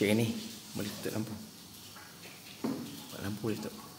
Cek ni Boleh tutup lampu Tak lampu boleh tutup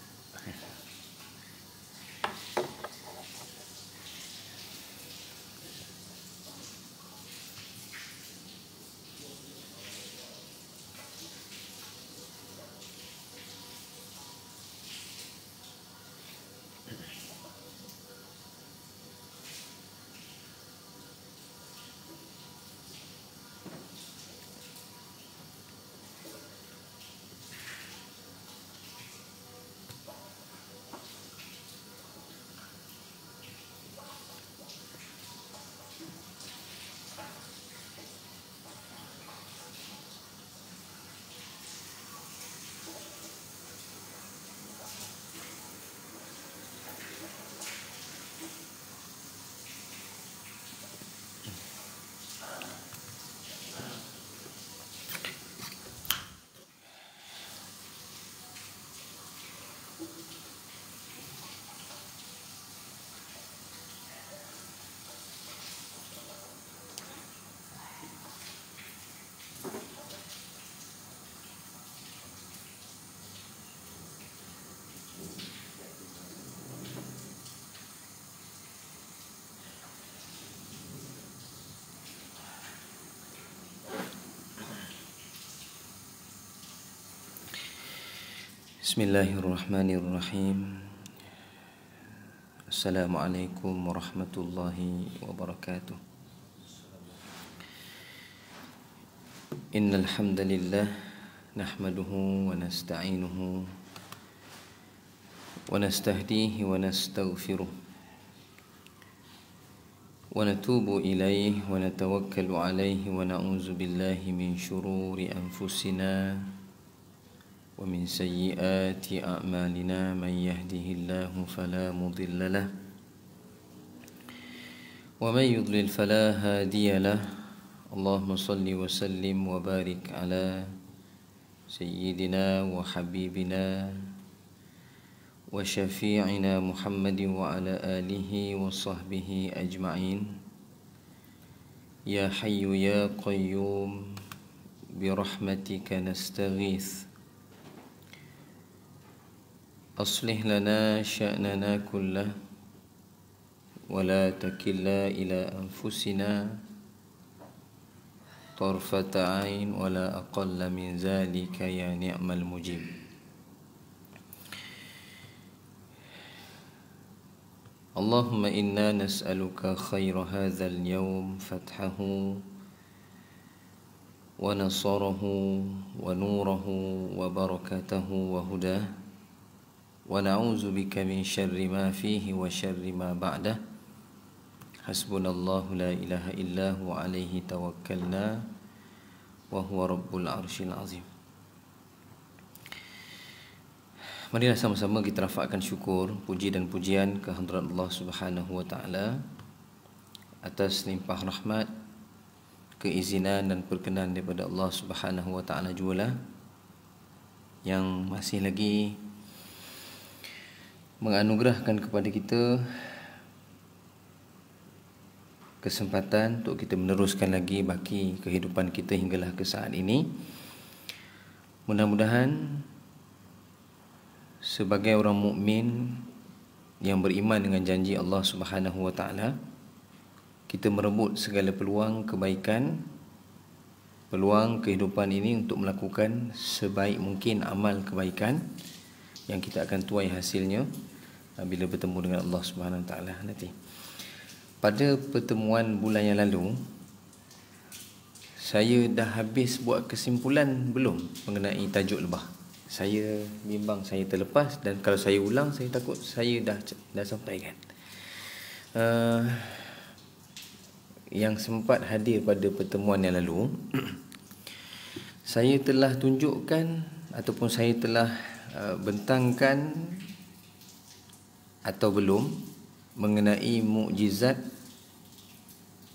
بسم الله الرحمن الرحيم السلام عليكم ورحمة الله وبركاته إن الحمد لله نحمده ونستعينه ونستهديه ونستغفره ونتوب إليه ونتوكل عليه ونعوذ بالله من شرور أنفسنا ومن سيئات أعمالنا من يهده الله فلا مضل له ومن يضلل فلا هادي له اللهم صل وسلم وبارك على سيدنا وحبيبنا وشفيعنا محمد وعلى آله وصحبه أجمعين يا حي يا قيوم برحمتك نستغيث أصلح لنا شأننا كله ولا تكلا إلى أنفسنا طرفة عين ولا أقل من ذلك يا نعم المجيب اللهم إنا نسألك خير هذا اليوم فتحه ونصره ونوره وبركته وهداه ونعوذ بك من شر ما فيه وشر ما بعده حسبنا الله لا إله إلا هو عليه توكلنا وهو رب العرش العظيم Marilah sama-sama kita rafakkan syukur, puji dan pujian kehadrat Allah Subhanahu Wa Taala atas limpah rahmat, keizinan dan perkenan daripada Allah Subhanahu Wa Taala jualah yang masih lagi menganugerahkan kepada kita kesempatan untuk kita meneruskan lagi baki kehidupan kita hinggalah ke saat ini. Mudah-mudahan sebagai orang mukmin yang beriman dengan janji Allah Subhanahu Wa Taala kita merebut segala peluang kebaikan peluang kehidupan ini untuk melakukan sebaik mungkin amal kebaikan yang kita akan tuai hasilnya bila bertemu dengan Allah Subhanahu taala nanti. Pada pertemuan bulan yang lalu saya dah habis buat kesimpulan belum mengenai tajuk lebah. Saya bimbang saya terlepas dan kalau saya ulang saya takut saya dah dah sampai kan. Uh, eh, yang sempat hadir pada pertemuan yang lalu saya telah tunjukkan ataupun saya telah uh, bentangkan atau belum mengenai mukjizat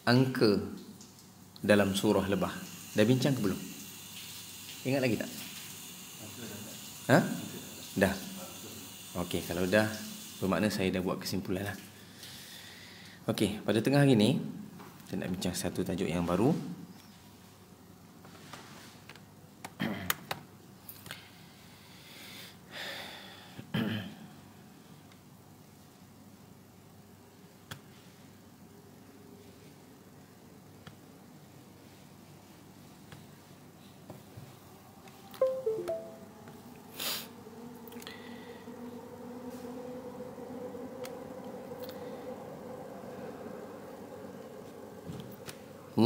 angka dalam surah lebah. Dah bincang ke belum? Ingat lagi tak? Ha? Dah. Okey, kalau dah bermakna saya dah buat kesimpulan lah. Okey, pada tengah hari ni saya nak bincang satu tajuk yang baru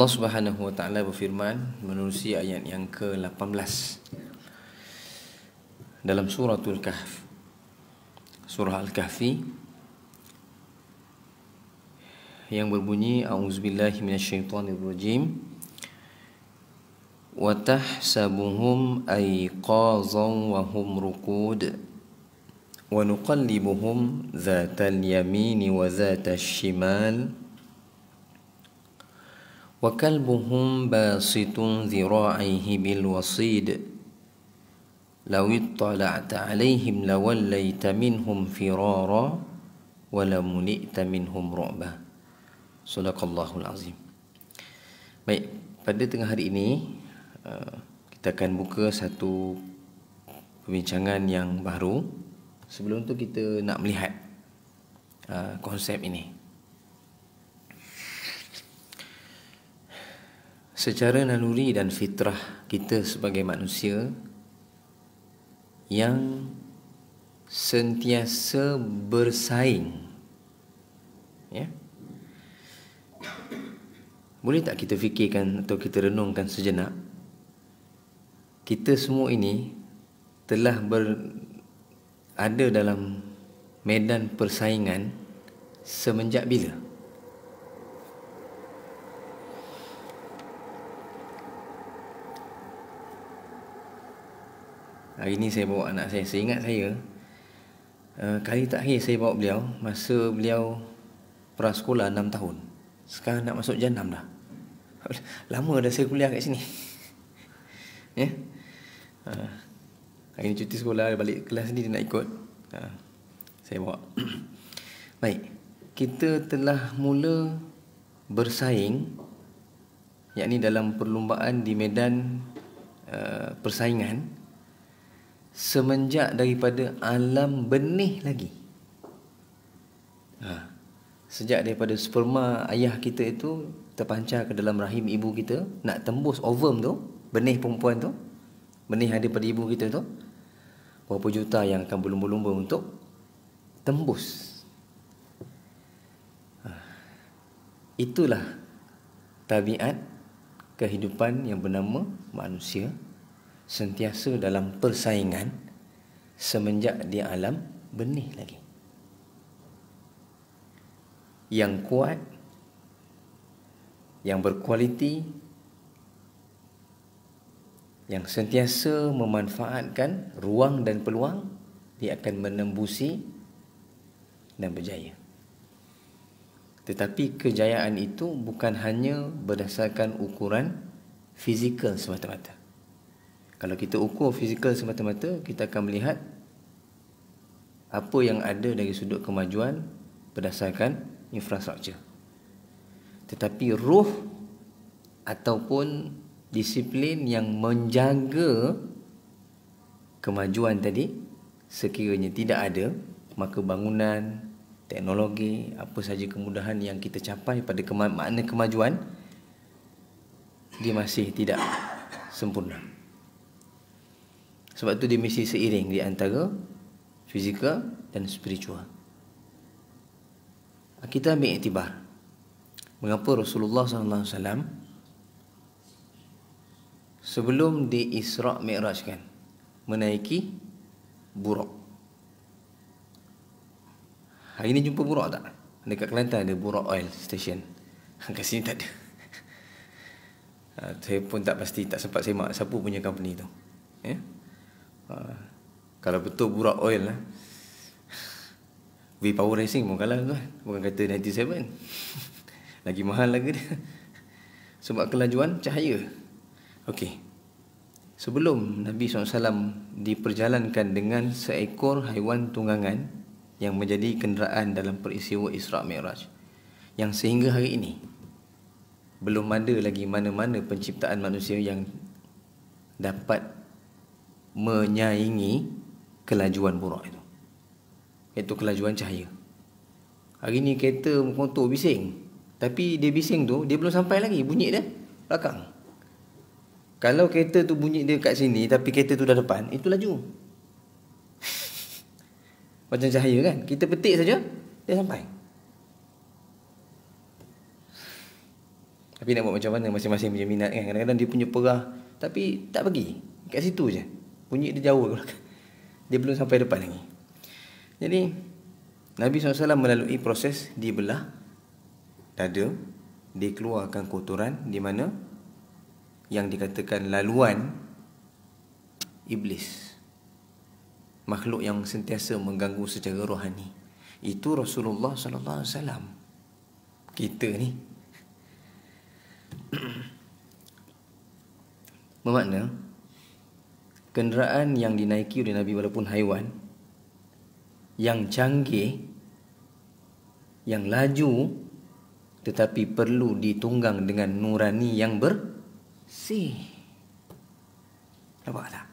Allah Subhanahu Wa Taala berfirman menerusi ayat yang ke-18 dalam surah Al-Kahf. Surah Al-Kahfi yang berbunyi auzubillahi minasyaitonirrajim wa tahsabuhum ayqazan wa hum ruqud wa nuqallibuhum dhatal yamini wa dhatash shimal وكلبهم باسط ذراعيه بالوصيد لو اطلعت عليهم لوليت منهم فرارا ولمنئت منهم رعبا صدق الله العظيم Baik, pada tengah hari ini uh, kita akan buka satu perbincangan yang baru. Sebelum tu kita nak melihat uh, konsep ini. secara naluri dan fitrah kita sebagai manusia yang sentiasa bersaing ya boleh tak kita fikirkan atau kita renungkan sejenak kita semua ini telah ber ada dalam medan persaingan semenjak bila Hari ni saya bawa anak saya Saya ingat saya uh, eh, Kali tak terakhir saya bawa beliau Masa beliau Prasekolah 6 tahun Sekarang nak masuk jam 6 dah Lama dah saya kuliah kat sini Ya yeah? Ha. uh, Hari ni cuti sekolah Dia balik kelas ni dia nak ikut uh, Saya bawa Baik Kita telah mula Bersaing Yakni dalam perlumbaan di medan uh, Persaingan semenjak daripada alam benih lagi. Ha. Sejak daripada sperma ayah kita itu terpancar ke dalam rahim ibu kita, nak tembus ovum tu, benih perempuan tu, benih yang daripada ibu kita tu, berapa juta yang akan berlumba-lumba untuk tembus. Ha. Itulah tabiat kehidupan yang bernama Manusia sentiasa dalam persaingan semenjak di alam benih lagi. Yang kuat, yang berkualiti, yang sentiasa memanfaatkan ruang dan peluang, dia akan menembusi dan berjaya. Tetapi kejayaan itu bukan hanya berdasarkan ukuran fizikal semata-mata. Kalau kita ukur fizikal semata-mata, kita akan melihat apa yang ada dari sudut kemajuan berdasarkan infrastruktur. Tetapi ruh ataupun disiplin yang menjaga kemajuan tadi sekiranya tidak ada, maka bangunan, teknologi, apa saja kemudahan yang kita capai pada kema- makna kemajuan dia masih tidak sempurna. Sebab tu dia mesti seiring di antara fizikal dan spiritual. Kita ambil iktibar. Mengapa Rasulullah SAW sebelum di Isra' Mi'raj kan menaiki buruk. Hari ni jumpa buruk tak? Dekat Kelantan ada buruk oil station. Kat sini tak ada. Ah, saya pun tak pasti, tak sempat semak siapa punya company tu. Ya? Yeah? Ah, kalau betul burak oil lah V Power Racing pun kalah tuan lah. Bukan kata 97 Lagi mahal lagi dia Sebab kelajuan cahaya Okey Sebelum Nabi SAW diperjalankan dengan seekor haiwan tunggangan yang menjadi kenderaan dalam peristiwa Isra' Mi'raj yang sehingga hari ini belum ada lagi mana-mana penciptaan manusia yang dapat menyaingi kelajuan borak itu. Itu kelajuan cahaya. Hari ni kereta motor bising. Tapi dia bising tu, dia belum sampai lagi bunyi dia belakang. Kalau kereta tu bunyi dia kat sini tapi kereta tu dah depan, itu laju. Macam cahaya kan? Kita petik saja, dia sampai. Tapi nak buat macam mana masing-masing punya minat kan? Kadang-kadang dia punya perah tapi tak pergi. Kat situ je. Bunyi dia jauh ke belakang. Dia belum sampai depan lagi. Jadi Nabi SAW melalui proses dibelah dada, dikeluarkan kotoran di mana yang dikatakan laluan iblis makhluk yang sentiasa mengganggu secara rohani itu Rasulullah sallallahu alaihi wasallam kita ni bermakna kenderaan yang dinaiki oleh Nabi walaupun haiwan yang canggih yang laju tetapi perlu ditunggang dengan nurani yang bersih. Nampak tak?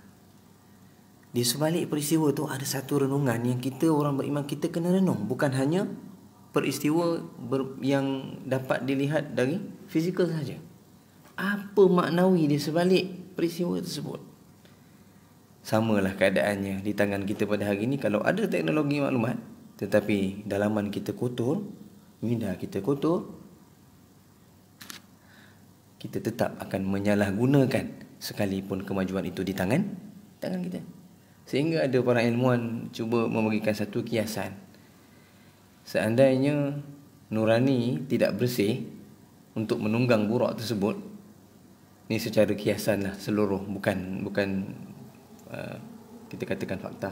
Di sebalik peristiwa tu ada satu renungan yang kita orang beriman kita kena renung. Bukan hanya peristiwa yang dapat dilihat dari fizikal saja. Apa maknawi di sebalik peristiwa tersebut? Sama lah keadaannya di tangan kita pada hari ini kalau ada teknologi maklumat tetapi dalaman kita kotor minda kita kotor kita tetap akan menyalahgunakan sekalipun kemajuan itu di tangan tangan kita sehingga ada para ilmuwan cuba memberikan satu kiasan seandainya nurani tidak bersih untuk menunggang buruk tersebut ni secara kiasan lah seluruh bukan bukan Eh, kita katakan fakta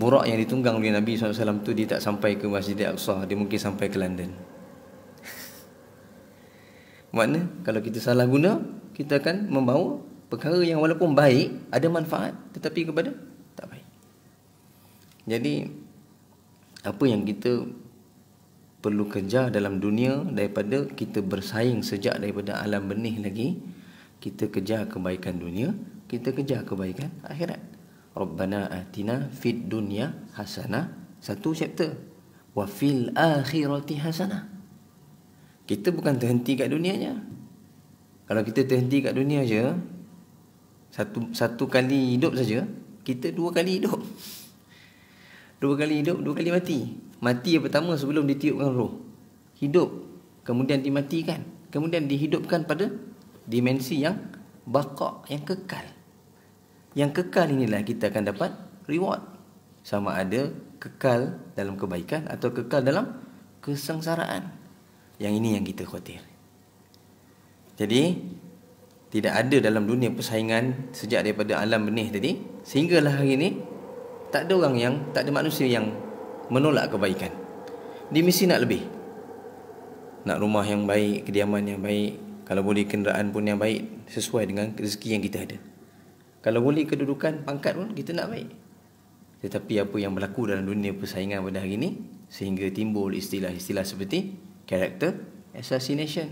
Murak yang ditunggang oleh Nabi SAW tu Dia tak sampai ke Masjid Al-Aqsa Dia mungkin sampai ke London Makna kalau kita salah guna Kita akan membawa perkara yang walaupun baik Ada manfaat tetapi kepada tak baik Jadi Apa yang kita perlu kerja dalam dunia Daripada kita bersaing sejak daripada alam benih lagi Kita kejar kebaikan dunia kita kejar kebaikan akhirat. Rabbana atina fid dunya hasana satu chapter. Wa fil akhirati hasana. Kita bukan terhenti kat dunianya. Kalau kita terhenti kat dunia je satu satu kali hidup saja, kita dua kali hidup. Dua kali hidup, dua kali mati. Mati yang pertama sebelum ditiupkan roh. Hidup kemudian dimatikan, kemudian dihidupkan pada dimensi yang bakok yang kekal yang kekal inilah kita akan dapat reward sama ada kekal dalam kebaikan atau kekal dalam kesengsaraan yang ini yang kita khawatir jadi tidak ada dalam dunia persaingan sejak daripada alam benih tadi sehinggalah hari ini tak ada orang yang tak ada manusia yang menolak kebaikan dia mesti nak lebih nak rumah yang baik kediaman yang baik kalau boleh kenderaan pun yang baik sesuai dengan rezeki yang kita ada kalau boleh kedudukan pangkat pun kita nak baik Tetapi apa yang berlaku dalam dunia persaingan pada hari ini Sehingga timbul istilah-istilah seperti karakter, assassination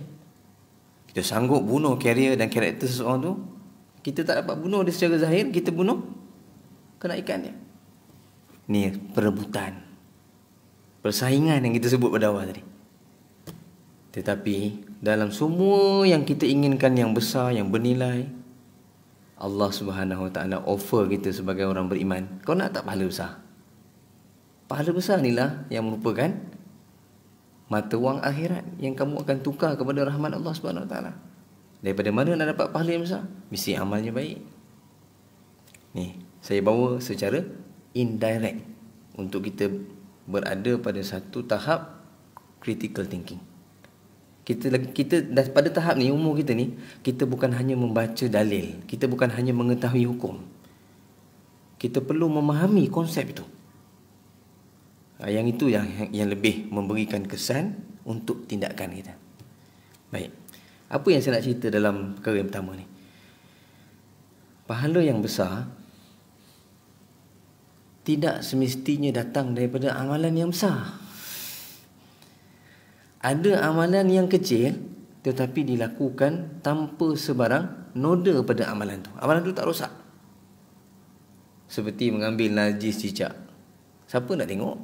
Kita sanggup bunuh karier dan karakter seseorang tu Kita tak dapat bunuh dia secara zahir Kita bunuh kenaikan dia Ini perebutan Persaingan yang kita sebut pada awal tadi Tetapi dalam semua yang kita inginkan yang besar, yang bernilai, Allah Subhanahu Wa Taala offer kita sebagai orang beriman. Kau nak tak pahala besar? Pahala besar inilah yang merupakan mata wang akhirat yang kamu akan tukar kepada rahmat Allah Subhanahu Wa Taala. Daripada mana nak dapat pahala yang besar? Mesti amalnya baik. Ni, saya bawa secara indirect untuk kita berada pada satu tahap critical thinking kita lagi kita dah pada tahap ni umur kita ni kita bukan hanya membaca dalil kita bukan hanya mengetahui hukum kita perlu memahami konsep itu ha, yang itu yang yang lebih memberikan kesan untuk tindakan kita baik apa yang saya nak cerita dalam perkara yang pertama ni pahala yang besar tidak semestinya datang daripada amalan yang besar ada amalan yang kecil tetapi dilakukan tanpa sebarang noda pada amalan tu. Amalan tu tak rosak. Seperti mengambil najis cicak. Siapa nak tengok?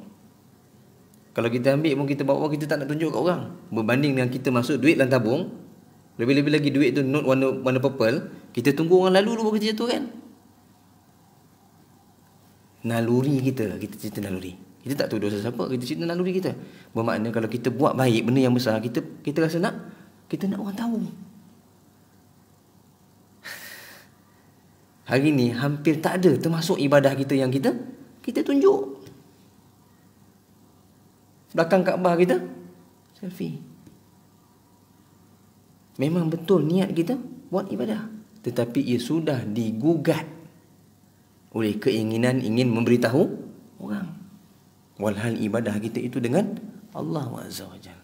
Kalau kita ambil pun kita bawa kita tak nak tunjuk kat orang. Berbanding dengan kita masuk duit dalam tabung, lebih-lebih lagi duit tu note warna warna purple, kita tunggu orang lalu dulu kerja tu kan? Naluri kita, kita cerita naluri. Kita tak tahu dosa siapa, kita cinta naluri kita. Bermakna kalau kita buat baik benda yang besar, kita kita rasa nak kita nak orang tahu. Hari ini hampir tak ada termasuk ibadah kita yang kita kita tunjuk. Belakang Kaabah kita selfie. Memang betul niat kita buat ibadah. Tetapi ia sudah digugat oleh keinginan ingin memberitahu orang. Walhal ibadah kita itu dengan Allah Azza wa Jal.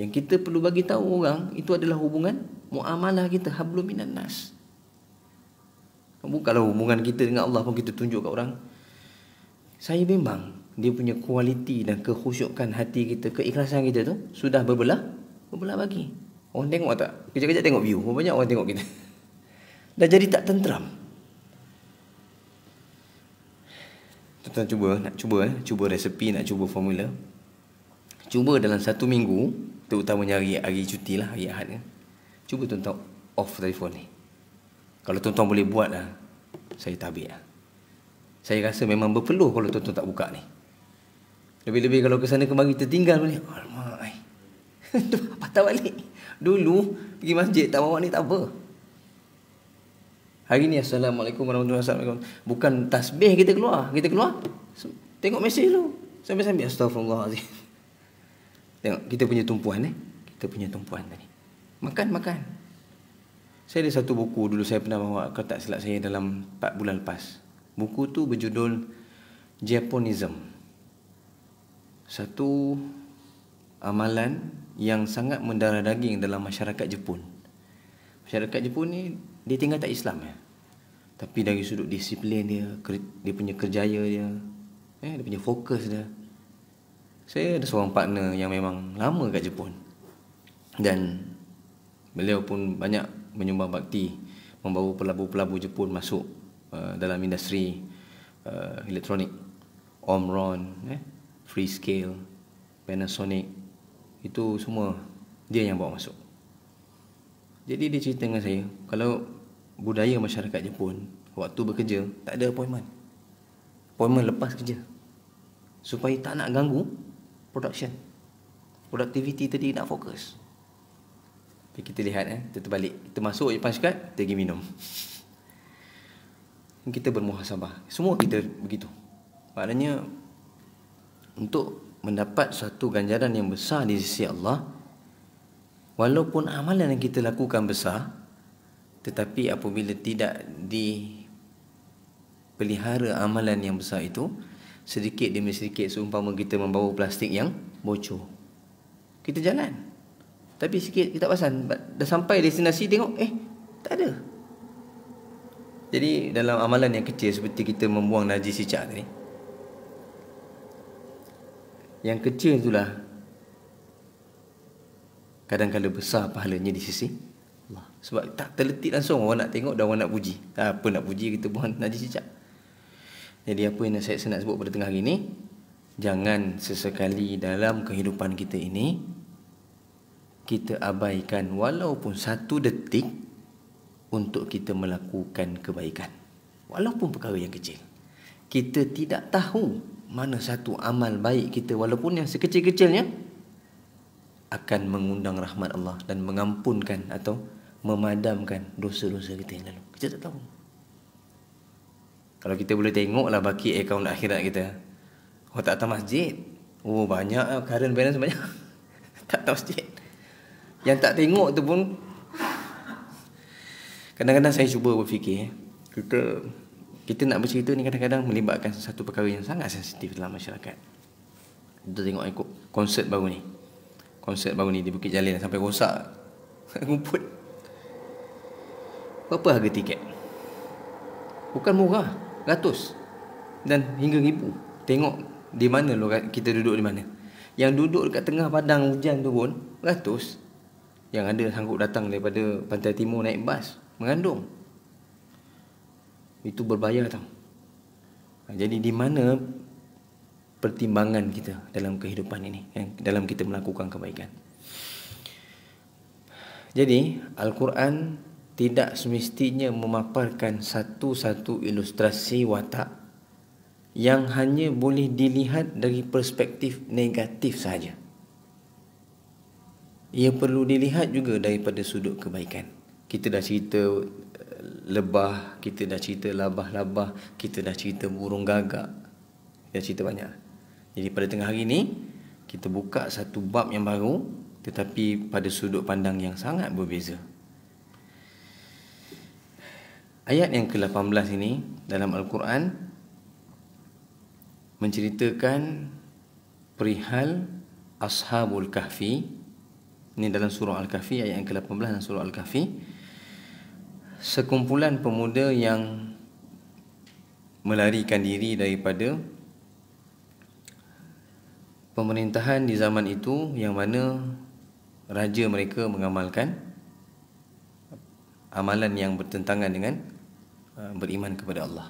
Yang kita perlu bagi tahu orang itu adalah hubungan muamalah kita hablu minan nas. Kalau hubungan kita dengan Allah pun kita tunjuk kat orang. Saya memang dia punya kualiti dan kekhusyukan hati kita, keikhlasan kita tu sudah berbelah berbelah bagi. Orang tengok tak? Kejap-kejap tengok view. Banyak orang tengok kita. Dah jadi tak tenteram. kita cuba nak cuba eh, cuba resepi nak cuba formula cuba dalam satu minggu terutamanya hari hari cuti lah hari Ahad kan cuba tuan-tuan off telefon ni kalau tuan-tuan boleh buat lah saya tabik lah saya rasa memang berpeluh kalau tuan-tuan tak buka ni lebih-lebih kalau ke sana kemari tertinggal boleh alamak patah balik dulu pergi masjid tak bawa ni tak apa Hari ni Assalamualaikum warahmatullahi wabarakatuh. Bukan tasbih kita keluar. Kita keluar. Tengok mesej tu. Sambil-sambil astagfirullahalazim. Tengok kita punya tumpuan eh. Kita punya tumpuan tadi. Makan makan. Saya ada satu buku dulu saya pernah bawa kalau tak silap saya dalam 4 bulan lepas. Buku tu berjudul Japonism. Satu amalan yang sangat mendarah daging dalam masyarakat Jepun. Masyarakat Jepun ni dia tinggal tak Islam ya. Tapi dari sudut disiplin dia, dia punya kerjaya dia, eh dia punya fokus dia. Saya ada seorang partner yang memang lama kat Jepun. Dan beliau pun banyak menyumbang bakti membawa pelabur-pelabur Jepun masuk uh, dalam industri uh, elektronik Omron, eh Freescale, Panasonic. Itu semua dia yang bawa masuk. Jadi dia cerita dengan saya, kalau budaya masyarakat Jepun waktu bekerja tak ada appointment. Appointment lepas kerja. Supaya tak nak ganggu production. Productivity tadi nak fokus. Tapi kita lihat eh, kita terbalik. Kita masuk Jepun sekat, kita pergi minum. Kita bermuhasabah. Semua kita begitu. Maknanya untuk mendapat satu ganjaran yang besar di sisi Allah walaupun amalan yang kita lakukan besar tetapi apabila tidak dipelihara amalan yang besar itu sedikit demi sedikit seumpama kita membawa plastik yang bocor kita jalan tapi sikit kita pasang dah sampai destinasi tengok eh tak ada jadi dalam amalan yang kecil seperti kita membuang najis cicak tadi yang kecil itulah kadang-kadang besar pahalanya di sisi sebab tak terletik langsung orang nak tengok dan orang nak puji. Ah, apa nak puji kita buang najis sekejap. Jadi apa yang saya senang sebut pada tengah hari ini. Jangan sesekali dalam kehidupan kita ini. Kita abaikan walaupun satu detik. Untuk kita melakukan kebaikan. Walaupun perkara yang kecil. Kita tidak tahu mana satu amal baik kita walaupun yang sekecil-kecilnya akan mengundang rahmat Allah dan mengampunkan atau memadamkan dosa-dosa kita yang lalu. Kita tak tahu. Kalau kita boleh tengoklah baki akaun akhirat kita. Oh tak tahu masjid. Oh banyak lah current balance banyak. tak tahu masjid. Yang tak tengok tu pun Kadang-kadang saya cuba berfikir eh, Kita kita nak bercerita ni kadang-kadang melibatkan satu perkara yang sangat sensitif dalam masyarakat Kita tengok ikut konsert baru ni Konsert baru ni di Bukit Jalil sampai rosak Rumput Berapa harga tiket? Bukan murah, ratus dan hingga ribu. Tengok di mana lo kita duduk di mana. Yang duduk dekat tengah padang hujan tu pun ratus. Yang ada sanggup datang daripada pantai timur naik bas mengandung. Itu berbahaya tau. Ha, jadi di mana pertimbangan kita dalam kehidupan ini dalam kita melakukan kebaikan. Jadi Al-Quran tidak semestinya memaparkan satu-satu ilustrasi watak yang hanya boleh dilihat dari perspektif negatif saja. Ia perlu dilihat juga daripada sudut kebaikan. Kita dah cerita eh, lebah, kita dah cerita labah-labah, kita dah cerita burung gagak. Kita dah cerita banyak. Jadi pada tengah hari ini, kita buka satu bab yang baru tetapi pada sudut pandang yang sangat berbeza. Ayat yang ke-18 ini dalam Al-Quran menceritakan perihal Ashabul Kahfi. Ini dalam surah Al-Kahfi ayat yang ke-18 dalam surah Al-Kahfi. Sekumpulan pemuda yang melarikan diri daripada pemerintahan di zaman itu yang mana raja mereka mengamalkan amalan yang bertentangan dengan Ah, beriman kepada Allah.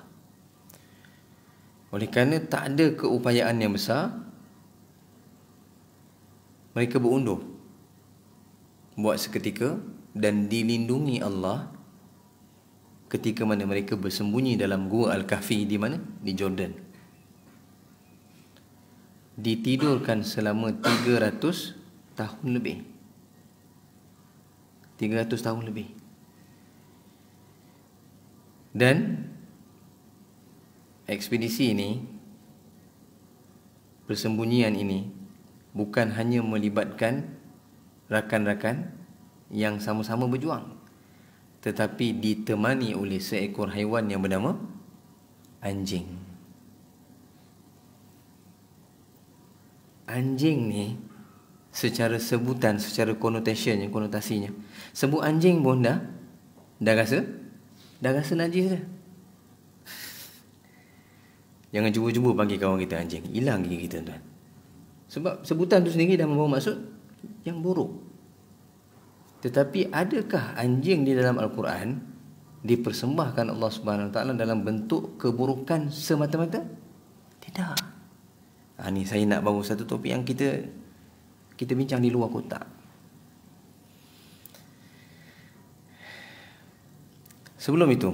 Oleh kerana tak ada keupayaan yang besar, mereka berundur buat seketika dan dilindungi Allah ketika mana mereka bersembunyi dalam gua Al-Kahfi di mana? Di Jordan. Ditidurkan selama 300 tahun lebih. 300 tahun lebih dan ekspedisi ini persembunyian ini bukan hanya melibatkan rakan-rakan yang sama-sama berjuang tetapi ditemani oleh seekor haiwan yang bernama anjing anjing ni secara sebutan secara konotasinya konotasinya sebut anjing pun dah dah rasa Dah rasa najis dah Jangan cuba-cuba panggil kawan kita anjing Hilang gigi kita tuan Sebab sebutan tu sendiri dah membawa maksud Yang buruk Tetapi adakah anjing di dalam Al-Quran Dipersembahkan Allah Subhanahu SWT Dalam bentuk keburukan semata-mata Tidak ha, saya nak bawa satu topik yang kita Kita bincang di luar kotak Sebelum itu,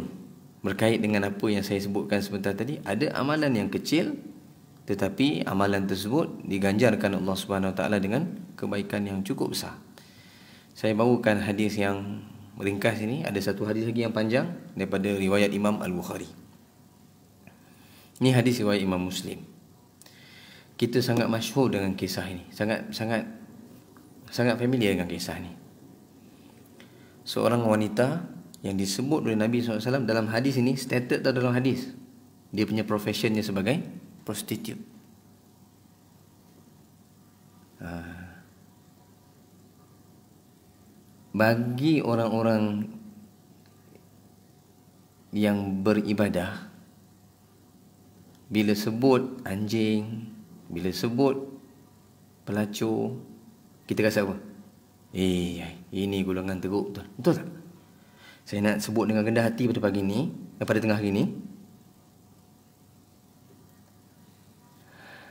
berkait dengan apa yang saya sebutkan sebentar tadi, ada amalan yang kecil tetapi amalan tersebut diganjarkan Allah Subhanahu Wa Taala dengan kebaikan yang cukup besar. Saya bawakan hadis yang ringkas ini, ada satu hadis lagi yang panjang daripada riwayat Imam Al-Bukhari. Ini hadis riwayat Imam Muslim. Kita sangat masyhur dengan kisah ini, sangat sangat sangat familiar dengan kisah ini. Seorang wanita yang disebut oleh Nabi SAW dalam hadis ini stated tau dalam hadis dia punya professionnya sebagai prostitute ah. bagi orang-orang yang beribadah bila sebut anjing bila sebut pelacur kita rasa apa eh ini golongan teruk betul betul tak saya nak sebut dengan rendah hati pada pagi ni eh, pada tengah hari ni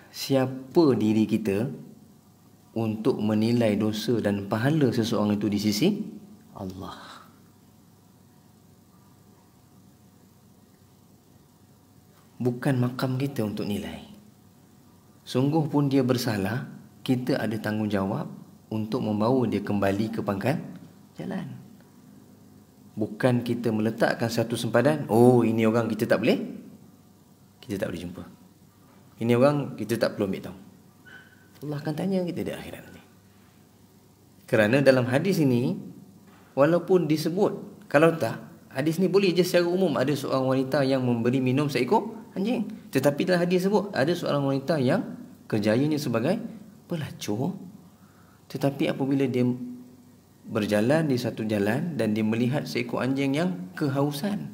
siapa diri kita untuk menilai dosa dan pahala seseorang itu di sisi Allah bukan makam kita untuk nilai sungguh pun dia bersalah kita ada tanggungjawab untuk membawa dia kembali ke pangkat. jalan Bukan kita meletakkan satu sempadan Oh ini orang kita tak boleh Kita tak boleh jumpa Ini orang kita tak perlu ambil tahu Allah akan tanya kita di akhirat nanti Kerana dalam hadis ini Walaupun disebut Kalau tak Hadis ni boleh je secara umum Ada seorang wanita yang memberi minum seekor anjing Tetapi dalam hadis sebut Ada seorang wanita yang kerjanya sebagai pelacur Tetapi apabila dia berjalan di satu jalan dan dia melihat seekor anjing yang kehausan.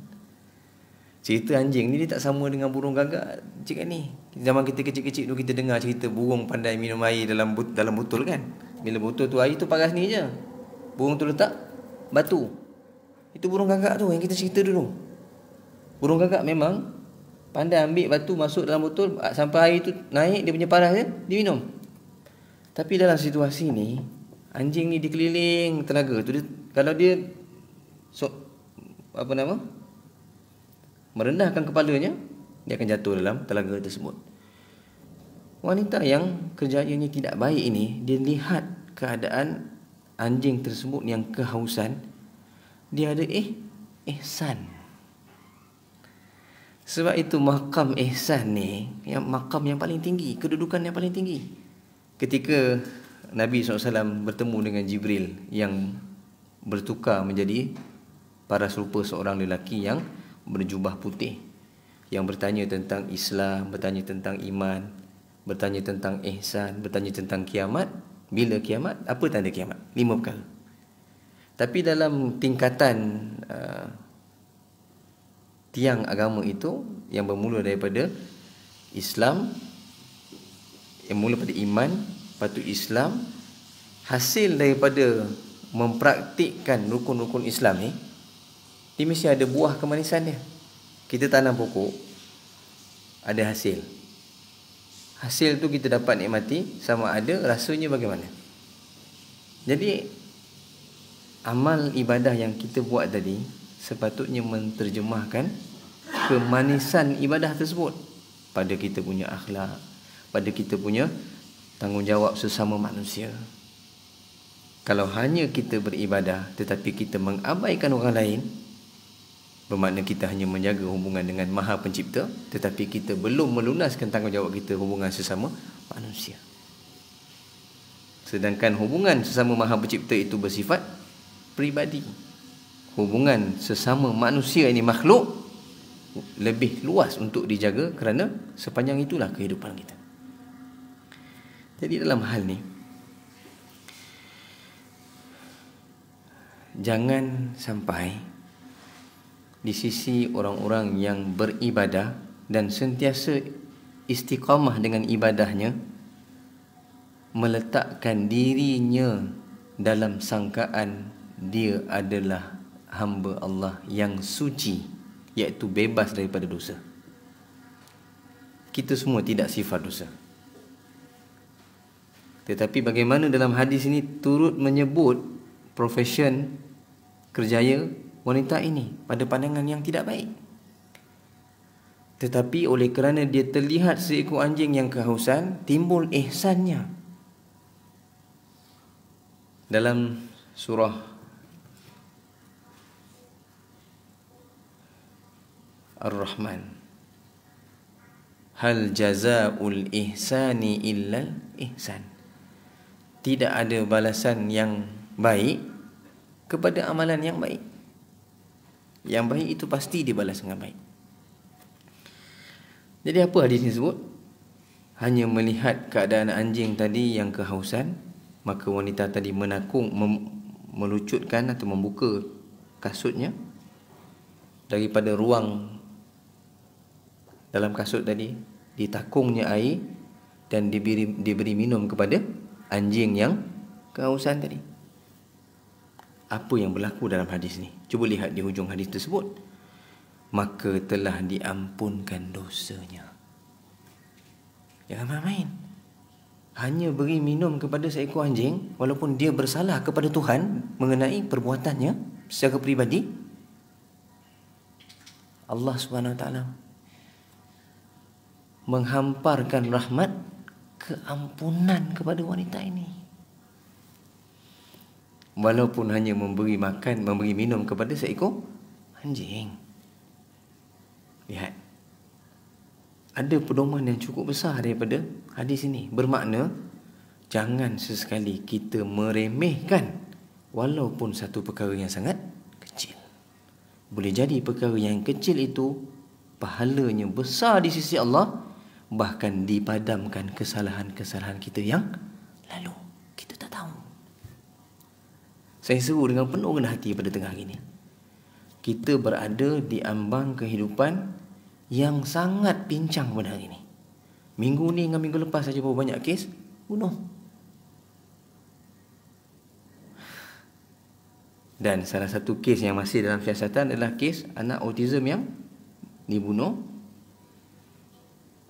Cerita anjing ni dia tak sama dengan burung gagak cik ni. Zaman kita kecil-kecil tu kita dengar cerita burung pandai minum air dalam but, dalam botol kan. Bila botol tu air tu paras ni je. Burung tu letak batu. Itu burung gagak tu yang kita cerita dulu. Burung gagak memang pandai ambil batu masuk dalam botol ah, sampai air tu naik dia punya paras dia, dia minum. Tapi dalam situasi ni, Anjing ni dikeliling tenaga tu dia kalau dia so, apa nama? merendahkan kepalanya dia akan jatuh dalam telaga tersebut. Wanita yang kerjanya tidak baik ini dia lihat keadaan anjing tersebut yang kehausan dia ada eh ihsan. Sebab itu makam ihsan ni yang makam yang paling tinggi, kedudukan yang paling tinggi. Ketika Nabi SAW bertemu dengan Jibril yang bertukar menjadi para serupa seorang lelaki yang berjubah putih yang bertanya tentang Islam, bertanya tentang iman, bertanya tentang ihsan, bertanya tentang kiamat, bila kiamat, apa tanda kiamat? Lima perkara. Tapi dalam tingkatan uh, tiang agama itu yang bermula daripada Islam yang mula pada iman, Lepas tu Islam Hasil daripada mempraktikkan rukun-rukun Islam ni Dia mesti ada buah kemanisan dia Kita tanam pokok Ada hasil Hasil tu kita dapat nikmati Sama ada rasanya bagaimana Jadi Amal ibadah yang kita buat tadi Sepatutnya menterjemahkan Kemanisan ibadah tersebut Pada kita punya akhlak Pada kita punya tanggungjawab sesama manusia. Kalau hanya kita beribadah tetapi kita mengabaikan orang lain, bermakna kita hanya menjaga hubungan dengan Maha Pencipta tetapi kita belum melunaskan tanggungjawab kita hubungan sesama manusia. Sedangkan hubungan sesama Maha Pencipta itu bersifat peribadi. Hubungan sesama manusia ini makhluk lebih luas untuk dijaga kerana sepanjang itulah kehidupan kita. Jadi dalam hal ni Jangan sampai Di sisi orang-orang yang beribadah Dan sentiasa istiqamah dengan ibadahnya Meletakkan dirinya dalam sangkaan Dia adalah hamba Allah yang suci Iaitu bebas daripada dosa Kita semua tidak sifat dosa tetapi bagaimana dalam hadis ini turut menyebut profession kerjaya wanita ini pada pandangan yang tidak baik. Tetapi oleh kerana dia terlihat seekor anjing yang kehausan, timbul ihsannya. Dalam surah Ar-Rahman Hal jaza'ul ihsani illa ihsan tidak ada balasan yang baik kepada amalan yang baik. Yang baik itu pasti dibalas dengan baik. Jadi apa hadis ini sebut? Hanya melihat keadaan anjing tadi yang kehausan, maka wanita tadi menakung mem- melucutkan atau membuka kasutnya daripada ruang dalam kasut tadi ditakungnya air dan diberi diberi minum kepada anjing yang kehausan tadi. Apa yang berlaku dalam hadis ni? Cuba lihat di hujung hadis tersebut. Maka telah diampunkan dosanya. Jangan main-main. Hanya beri minum kepada seekor anjing walaupun dia bersalah kepada Tuhan mengenai perbuatannya secara peribadi. Allah Swt menghamparkan rahmat keampunan kepada wanita ini walaupun hanya memberi makan memberi minum kepada seekor anjing lihat ada pedoman yang cukup besar daripada hadis ini bermakna jangan sesekali kita meremehkan walaupun satu perkara yang sangat kecil boleh jadi perkara yang kecil itu pahalanya besar di sisi Allah bahkan dipadamkan kesalahan-kesalahan kita yang lalu kita tak tahu saya seru dengan penuh kena hati pada tengah hari ini kita berada di ambang kehidupan yang sangat pincang pada hari ini minggu ni dengan minggu lepas saja berapa banyak kes bunuh Dan salah satu kes yang masih dalam siasatan adalah kes anak autism yang dibunuh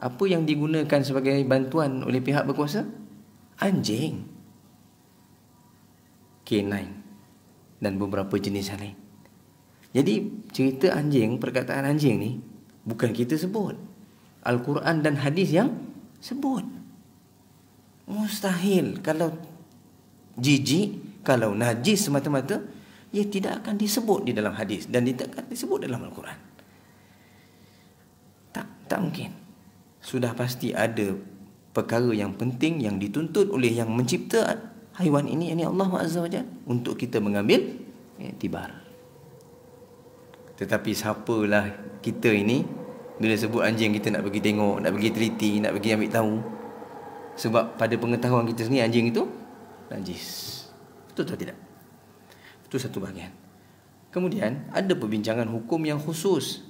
apa yang digunakan sebagai bantuan oleh pihak berkuasa? Anjing. K9 dan beberapa jenis lain. Jadi cerita anjing, perkataan anjing ni bukan kita sebut. Al-Quran dan hadis yang sebut. Mustahil kalau jijik, kalau najis semata-mata, ia tidak akan disebut di dalam hadis dan tidak akan disebut dalam Al-Quran. Tak, tak mungkin sudah pasti ada perkara yang penting yang dituntut oleh yang mencipta haiwan ini yakni Allah Azza wa untuk kita mengambil tibar. Tetapi siapalah kita ini bila sebut anjing kita nak pergi tengok, nak pergi teliti, nak pergi ambil tahu. Sebab pada pengetahuan kita sendiri anjing itu najis. Betul atau tidak? Itu satu bahagian. Kemudian ada perbincangan hukum yang khusus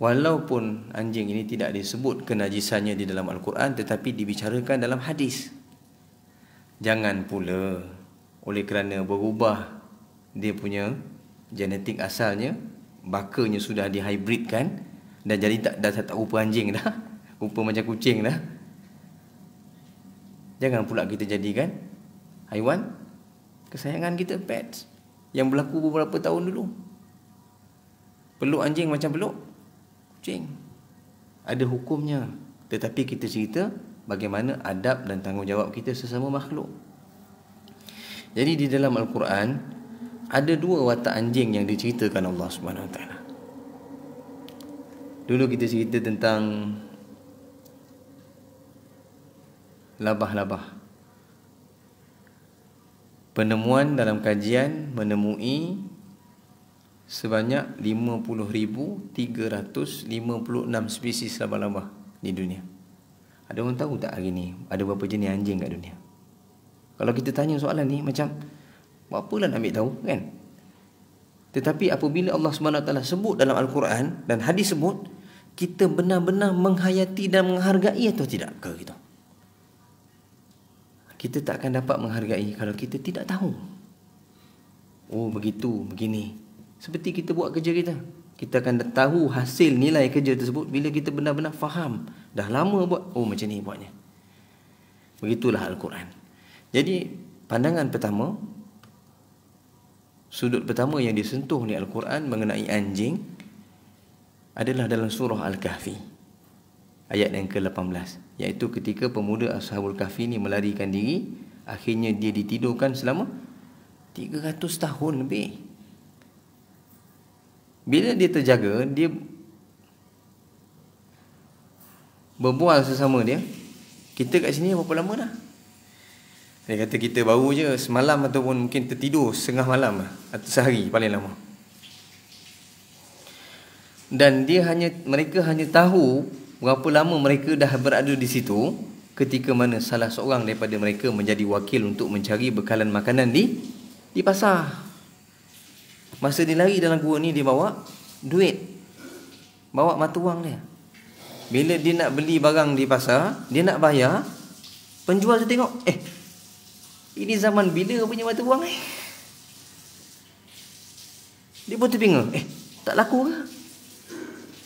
walaupun anjing ini tidak disebut kenajisannya di dalam al-Quran tetapi dibicarakan dalam hadis jangan pula oleh kerana berubah dia punya genetik asalnya bakanya sudah dihybridkan dan jadi tak dah tak rupa anjing dah rupa macam kucing dah jangan pula kita jadikan haiwan kesayangan kita pets yang berlaku beberapa tahun dulu peluk anjing macam peluk kucing ada hukumnya tetapi kita cerita bagaimana adab dan tanggungjawab kita sesama makhluk jadi di dalam al-Quran ada dua watak anjing yang diceritakan Allah Subhanahu taala dulu kita cerita tentang labah-labah penemuan dalam kajian menemui sebanyak 50,356 spesies labah-labah di dunia. Ada orang tahu tak hari ni ada berapa jenis anjing kat dunia? Kalau kita tanya soalan ni macam buat apalah nak ambil tahu kan? Tetapi apabila Allah SWT sebut dalam Al-Quran dan hadis sebut kita benar-benar menghayati dan menghargai atau tidak ke kita? Kita tak akan dapat menghargai kalau kita tidak tahu. Oh begitu, begini. Seperti kita buat kerja kita Kita akan tahu hasil nilai kerja tersebut Bila kita benar-benar faham Dah lama buat Oh macam ni buatnya Begitulah Al-Quran Jadi pandangan pertama Sudut pertama yang disentuh ni Al-Quran Mengenai anjing Adalah dalam surah Al-Kahfi Ayat yang ke-18 Iaitu ketika pemuda Ashabul Kahfi ni melarikan diri Akhirnya dia ditidurkan selama 300 tahun lebih bila dia terjaga dia berbual sesama dia kita kat sini berapa lama dah dia kata kita baru je semalam ataupun mungkin tertidur setengah malam lah, atau sehari paling lama dan dia hanya mereka hanya tahu berapa lama mereka dah berada di situ ketika mana salah seorang daripada mereka menjadi wakil untuk mencari bekalan makanan di di pasar Masa dia lari dalam gua ni dia bawa duit. Bawa mata wang dia. Bila dia nak beli barang di pasar, dia nak bayar, penjual tu tengok, eh. Ini zaman bila punya mata wang ni? Dia pun terbingung, eh, tak laku ke?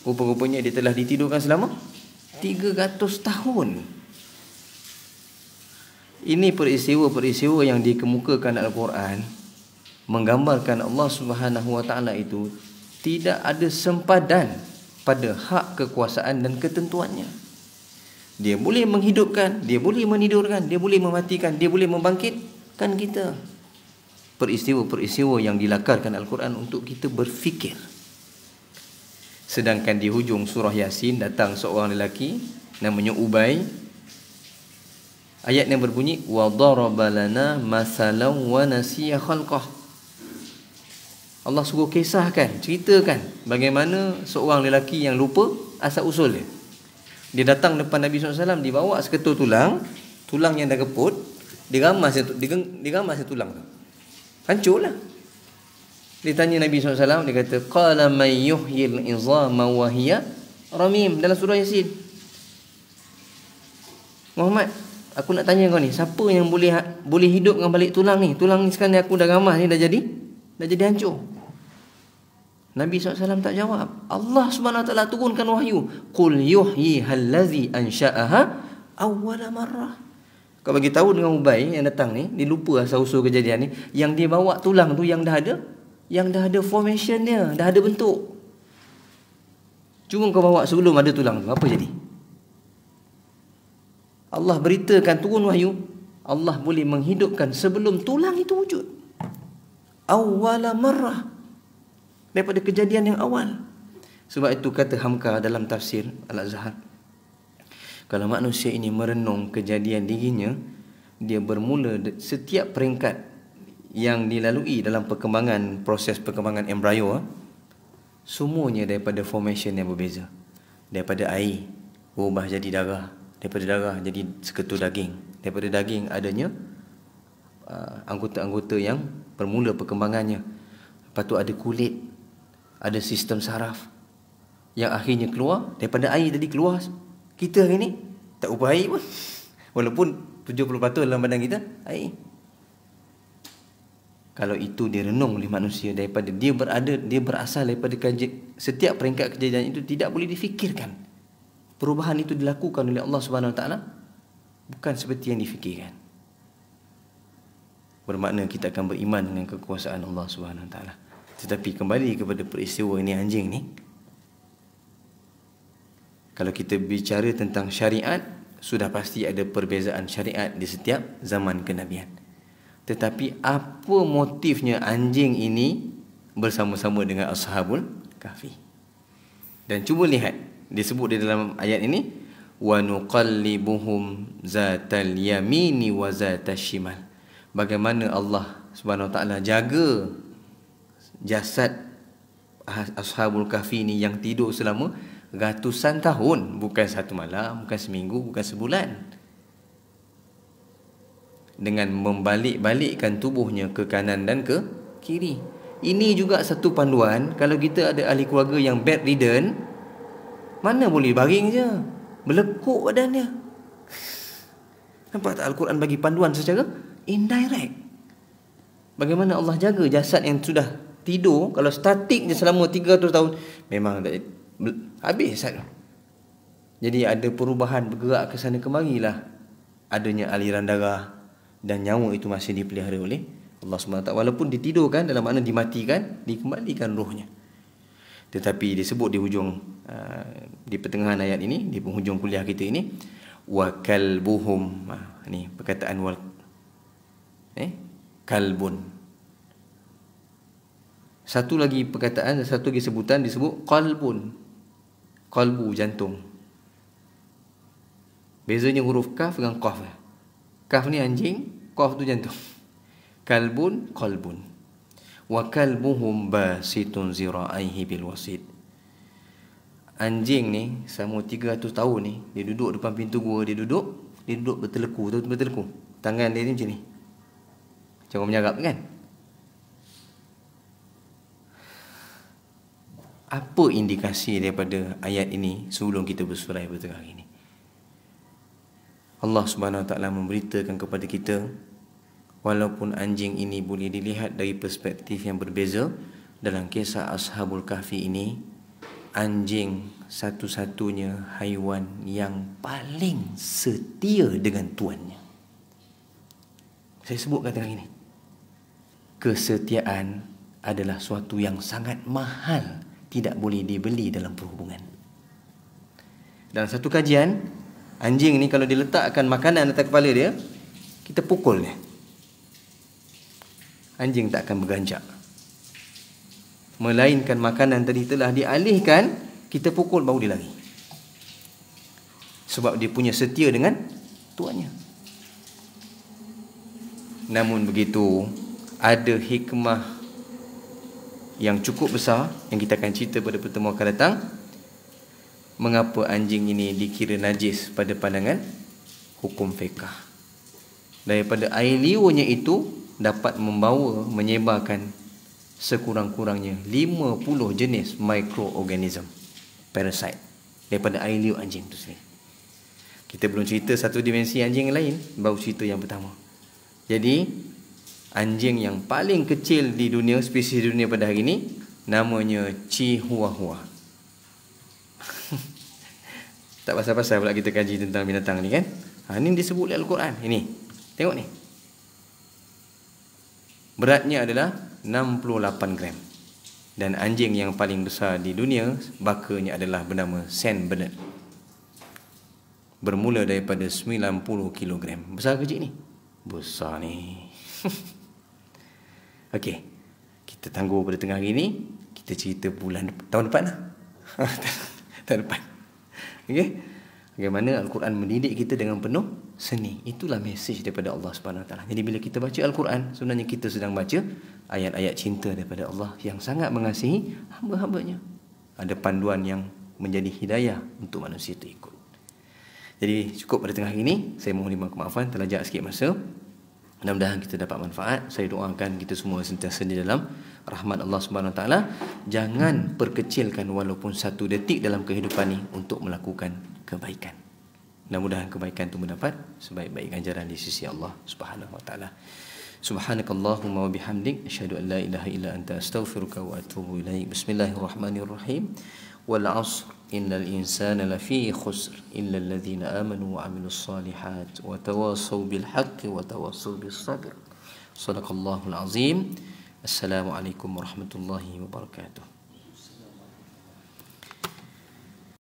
Rupa-rupanya dia telah ditidurkan selama 300 tahun. Ini peristiwa-peristiwa yang dikemukakan dalam Al-Quran menggambarkan Allah Subhanahu Wa Taala itu tidak ada sempadan pada hak kekuasaan dan ketentuannya. Dia boleh menghidupkan, dia boleh menidurkan, dia boleh mematikan, dia boleh membangkitkan kita. Peristiwa-peristiwa yang dilakarkan Al-Quran untuk kita berfikir. Sedangkan di hujung surah Yasin datang seorang lelaki namanya Ubay. Ayat yang berbunyi, Wa وَضَرَبَ لَنَا wa وَنَسِيَ خَلْقَهُ Allah suruh kisahkan, ceritakan bagaimana seorang lelaki yang lupa asal usul dia. Dia datang depan Nabi SAW, dibawa seketul tulang, tulang yang dah keput, diramas, diramas tulang tu. Hancur lah. Dia tanya Nabi SAW, dia kata, Qala man yuhyil izama wahiyah ramim. Dalam surah Yasin. Muhammad, aku nak tanya kau ni, siapa yang boleh boleh hidupkan balik tulang ni? Tulang ni sekarang ni aku dah ramas ni, dah jadi dah jadi hancur. Nabi SAW tak jawab. Allah SWT turunkan wahyu. Qul yuhyi hallazi ansha'aha awwala marrah. Kau bagi tahu dengan Ubay yang datang ni, dia lupa asal-usul kejadian ni, yang dia bawa tulang tu yang dah ada, yang dah ada formation dia, dah ada bentuk. Cuma kau bawa sebelum ada tulang tu, apa jadi? Allah beritakan turun wahyu, Allah boleh menghidupkan sebelum tulang itu wujud. Awwala marrah daripada kejadian yang awal. Sebab itu kata Hamka dalam tafsir Al-Azhar. Kalau manusia ini merenung kejadian dirinya, dia bermula setiap peringkat yang dilalui dalam perkembangan proses perkembangan embrio ah, semuanya daripada formation yang berbeza daripada air berubah jadi darah daripada darah jadi seketul daging daripada daging adanya ah, anggota-anggota yang bermula perkembangannya lepas tu ada kulit ada sistem saraf yang akhirnya keluar daripada air tadi keluar kita hari ni tak ubah air pun walaupun 70% dalam badan kita air kalau itu direnung oleh manusia daripada dia berada dia berasal daripada kajik, setiap peringkat kejadian itu tidak boleh difikirkan perubahan itu dilakukan oleh Allah Subhanahu Wa Taala bukan seperti yang difikirkan bermakna kita akan beriman dengan kekuasaan Allah Subhanahu Wa Taala tetapi kembali kepada peristiwa ini anjing ni Kalau kita bicara tentang syariat Sudah pasti ada perbezaan syariat di setiap zaman kenabian Tetapi apa motifnya anjing ini Bersama-sama dengan ashabul kahfi Dan cuba lihat Disebut di dalam ayat ini wa nuqallibuhum zatal yamini wa shimal. bagaimana Allah Subhanahu taala jaga jasad ashabul kahfi ni yang tidur selama ratusan tahun bukan satu malam bukan seminggu bukan sebulan dengan membalik-balikkan tubuhnya ke kanan dan ke kiri ini juga satu panduan kalau kita ada ahli keluarga yang bad ridden, mana boleh baring je melekuk badannya nampak tak Al-Quran bagi panduan secara indirect bagaimana Allah jaga jasad yang sudah tidur kalau statik je selama 300 tahun memang tak habis sat. Jadi ada perubahan bergerak ke sana lah adanya aliran darah dan nyawa itu masih dipelihara oleh Allah SWT walaupun ditidurkan dalam makna dimatikan dikembalikan rohnya tetapi disebut di hujung uh, di pertengahan ayat ini di penghujung kuliah kita ini wa kalbuhum ha, ah, ini perkataan wal eh kalbun satu lagi perkataan satu lagi sebutan disebut qalbun. Qalbu jantung. Bezanya huruf kaf dengan qaf. Kaf ni anjing, qaf tu jantung. Kalbun, qalbun. Wa kalbuhum basitun zira'aihi bil wasit. Anjing ni selama 300 tahun ni dia duduk depan pintu gua dia duduk dia duduk bertelekuk tu bertelekuk tangan dia ni macam ni macam orang menyarap kan apa indikasi daripada ayat ini sebelum kita bersurai pada hari ini Allah Subhanahu Wa Taala memberitakan kepada kita walaupun anjing ini boleh dilihat dari perspektif yang berbeza dalam kisah Ashabul Kahfi ini anjing satu-satunya haiwan yang paling setia dengan tuannya saya sebut kata hari ini kesetiaan adalah suatu yang sangat mahal tidak boleh dibeli dalam perhubungan. Dalam satu kajian, anjing ni kalau diletakkan makanan atas kepala dia, kita pukul dia. Anjing tak akan berganjak. Melainkan makanan tadi telah dialihkan, kita pukul baru dia lari. Sebab dia punya setia dengan tuannya. Namun begitu, ada hikmah yang cukup besar yang kita akan cerita pada pertemuan akan datang mengapa anjing ini dikira najis pada pandangan hukum fiqah daripada air liurnya itu dapat membawa menyebarkan sekurang-kurangnya 50 jenis mikroorganisme parasit daripada air liur anjing itu sendiri kita belum cerita satu dimensi anjing lain baru cerita yang pertama jadi anjing yang paling kecil di dunia spesies dunia pada hari ini namanya chihuahua. tak pasal-pasal pula kita kaji tentang binatang ni kan? Ha ni disebut dalam Al-Quran. Ini. Tengok ni. Beratnya adalah 68 gram. Dan anjing yang paling besar di dunia bakanya adalah bernama Saint Bernard. Bermula daripada 90 kilogram. Besar kecil ni? Besar ni. Okey. Kita tangguh pada tengah hari ni. Kita cerita bulan tahun depan lah. tahun depan. Okey. Bagaimana Al-Quran mendidik kita dengan penuh seni. Itulah mesej daripada Allah SWT. Jadi bila kita baca Al-Quran, sebenarnya kita sedang baca ayat-ayat cinta daripada Allah yang sangat mengasihi hamba-hambanya. Ada panduan yang menjadi hidayah untuk manusia itu ikut. Jadi cukup pada tengah hari ini. Saya mohon maaf kemaafan. Telajak sikit masa. Mudah-mudahan kita dapat manfaat. Saya doakan kita semua sentiasa di dalam rahmat Allah Subhanahu Wa Taala. Jangan perkecilkan walaupun satu detik dalam kehidupan ini untuk melakukan kebaikan. Mudah-mudahan kebaikan itu mendapat sebaik-baik ganjaran di sisi Allah Subhanahu Wa Taala. Subhanakallahumma wa bihamdik asyhadu an la ilaha illa anta astaghfiruka wa atubu ilaik. Bismillahirrahmanirrahim. والعصر إن الإنسان لفي خسر إلا الذين آمنوا وعملوا الصالحات وتواصوا بالحق وتواصوا بالصبر صدق الله العظيم السلام عليكم ورحمة الله وبركاته